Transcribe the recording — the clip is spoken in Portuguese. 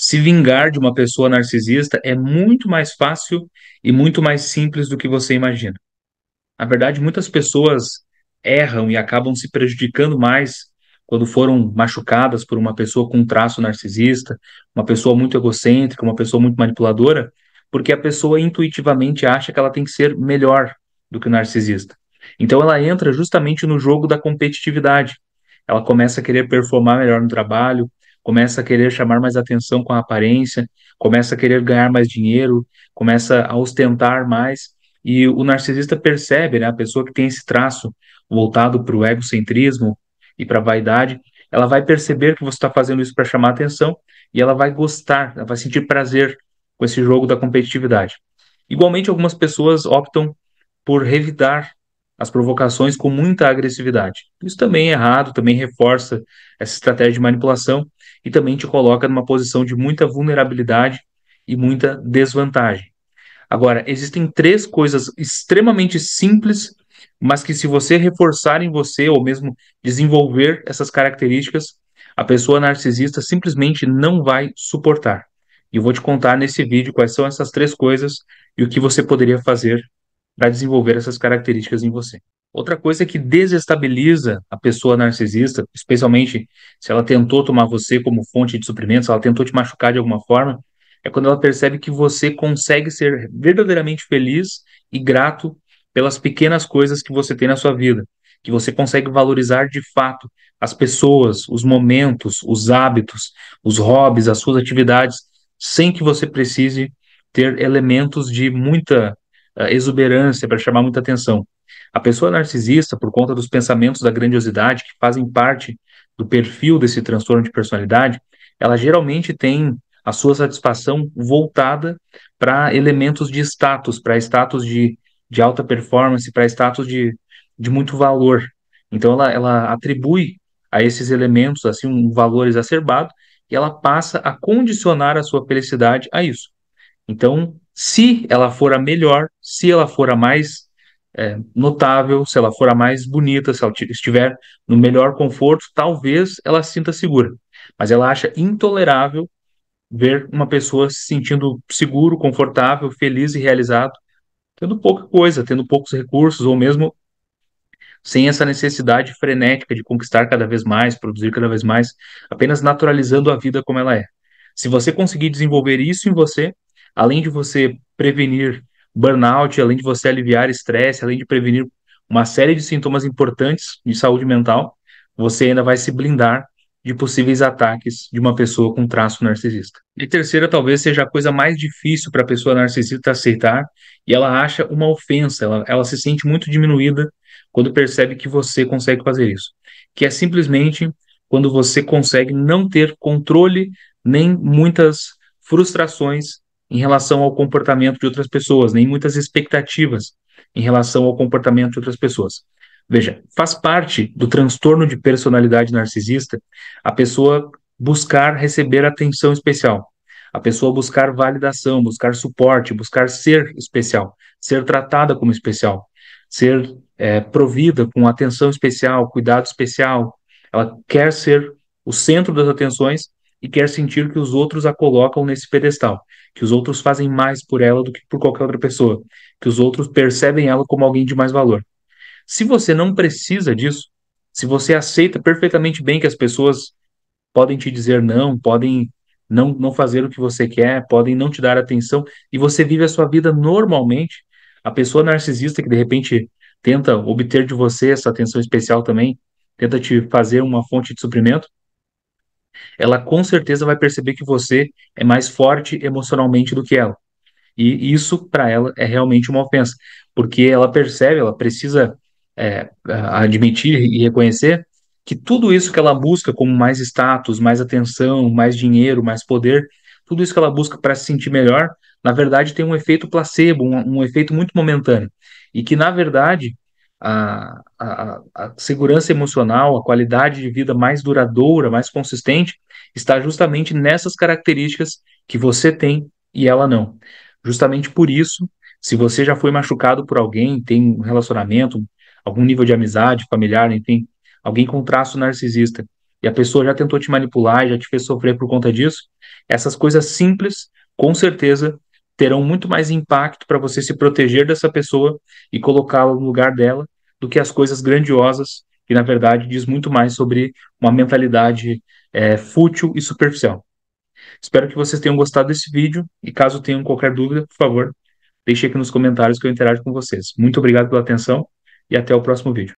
se vingar de uma pessoa narcisista é muito mais fácil e muito mais simples do que você imagina. Na verdade, muitas pessoas erram e acabam se prejudicando mais quando foram machucadas por uma pessoa com um traço narcisista, uma pessoa muito egocêntrica, uma pessoa muito manipuladora, porque a pessoa intuitivamente acha que ela tem que ser melhor do que o narcisista. Então ela entra justamente no jogo da competitividade. Ela começa a querer performar melhor no trabalho, começa a querer chamar mais atenção com a aparência, começa a querer ganhar mais dinheiro, começa a ostentar mais. E o narcisista percebe, né, a pessoa que tem esse traço voltado para o egocentrismo e para a vaidade, ela vai perceber que você está fazendo isso para chamar atenção e ela vai gostar, ela vai sentir prazer com esse jogo da competitividade. Igualmente, algumas pessoas optam por revidar as provocações com muita agressividade. Isso também é errado, também reforça essa estratégia de manipulação e também te coloca numa posição de muita vulnerabilidade e muita desvantagem. Agora, existem três coisas extremamente simples, mas que se você reforçar em você ou mesmo desenvolver essas características, a pessoa narcisista simplesmente não vai suportar. E eu vou te contar nesse vídeo quais são essas três coisas e o que você poderia fazer para desenvolver essas características em você. Outra coisa que desestabiliza a pessoa narcisista, especialmente se ela tentou tomar você como fonte de suprimentos, se ela tentou te machucar de alguma forma, é quando ela percebe que você consegue ser verdadeiramente feliz e grato pelas pequenas coisas que você tem na sua vida, que você consegue valorizar de fato as pessoas, os momentos, os hábitos, os hobbies, as suas atividades, sem que você precise ter elementos de muita exuberância para chamar muita atenção. A pessoa narcisista, por conta dos pensamentos da grandiosidade que fazem parte do perfil desse transtorno de personalidade, ela geralmente tem a sua satisfação voltada para elementos de status, para status de, de alta performance, para status de, de muito valor. Então ela, ela atribui a esses elementos assim um valor exacerbado e ela passa a condicionar a sua felicidade a isso. Então, se ela for a melhor, se ela for a mais é, notável, se ela for a mais bonita, se ela estiver no melhor conforto, talvez ela se sinta segura. Mas ela acha intolerável ver uma pessoa se sentindo seguro, confortável, feliz e realizado, tendo pouca coisa, tendo poucos recursos, ou mesmo sem essa necessidade frenética de conquistar cada vez mais, produzir cada vez mais, apenas naturalizando a vida como ela é. Se você conseguir desenvolver isso em você, além de você prevenir burnout, além de você aliviar estresse, além de prevenir uma série de sintomas importantes de saúde mental, você ainda vai se blindar de possíveis ataques de uma pessoa com traço narcisista. E terceira, talvez seja a coisa mais difícil para a pessoa narcisista aceitar, e ela acha uma ofensa, ela, ela se sente muito diminuída quando percebe que você consegue fazer isso, que é simplesmente quando você consegue não ter controle nem muitas frustrações em relação ao comportamento de outras pessoas, nem muitas expectativas em relação ao comportamento de outras pessoas. Veja, faz parte do transtorno de personalidade narcisista a pessoa buscar receber atenção especial, a pessoa buscar validação, buscar suporte, buscar ser especial, ser tratada como especial, ser é, provida com atenção especial, cuidado especial. Ela quer ser o centro das atenções e quer sentir que os outros a colocam nesse pedestal, que os outros fazem mais por ela do que por qualquer outra pessoa, que os outros percebem ela como alguém de mais valor. Se você não precisa disso, se você aceita perfeitamente bem que as pessoas podem te dizer não, podem não, não fazer o que você quer, podem não te dar atenção, e você vive a sua vida normalmente, a pessoa narcisista que de repente tenta obter de você essa atenção especial também, tenta te fazer uma fonte de suprimento, ela com certeza vai perceber que você é mais forte emocionalmente do que ela. E isso para ela é realmente uma ofensa, porque ela percebe, ela precisa é, admitir e reconhecer que tudo isso que ela busca, como mais status, mais atenção, mais dinheiro, mais poder, tudo isso que ela busca para se sentir melhor, na verdade tem um efeito placebo, um, um efeito muito momentâneo. E que, na verdade, a, a, a, segurança emocional, a qualidade de vida mais duradoura, mais consistente, está justamente nessas características que você tem e ela não. Justamente por isso, se você já foi machucado por alguém, tem um relacionamento, algum nível de amizade, familiar, enfim, alguém com traço narcisista, e a pessoa já tentou te manipular, já te fez sofrer por conta disso, essas coisas simples, com certeza, terão muito mais impacto para você se proteger dessa pessoa e colocá-la no lugar dela do que as coisas grandiosas, que na verdade diz muito mais sobre uma mentalidade é, fútil e superficial. Espero que vocês tenham gostado desse vídeo e caso tenham qualquer dúvida, por favor, deixe aqui nos comentários que eu interajo com vocês. Muito obrigado pela atenção e até o próximo vídeo.